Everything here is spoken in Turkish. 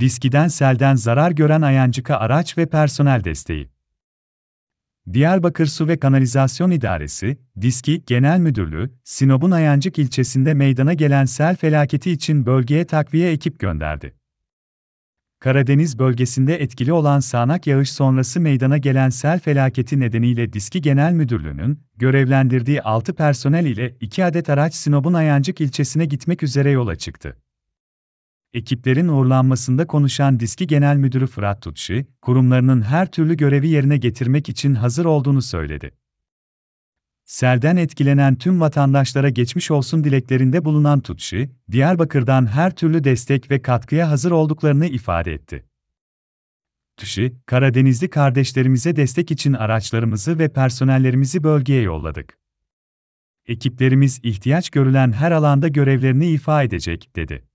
Diskiden selden zarar gören Ayancık'a araç ve personel desteği. Diyarbakır Su ve Kanalizasyon İdaresi, Diski Genel Müdürlüğü, Sinop'un Ayancık ilçesinde meydana gelen sel felaketi için bölgeye takviye ekip gönderdi. Karadeniz bölgesinde etkili olan sağanak yağış sonrası meydana gelen sel felaketi nedeniyle Diski Genel Müdürlüğü'nün görevlendirdiği 6 personel ile 2 adet araç Sinop'un Ayancık ilçesine gitmek üzere yola çıktı ekiplerin uğurlanmasında konuşan Diski Genel Müdürü Fırat Tutşi, kurumlarının her türlü görevi yerine getirmek için hazır olduğunu söyledi. Selden etkilenen tüm vatandaşlara geçmiş olsun dileklerinde bulunan Tutşi, Diyarbakır'dan her türlü destek ve katkıya hazır olduklarını ifade etti. Tutşi, Karadenizli kardeşlerimize destek için araçlarımızı ve personellerimizi bölgeye yolladık. Ekiplerimiz ihtiyaç görülen her alanda görevlerini ifa edecek, dedi.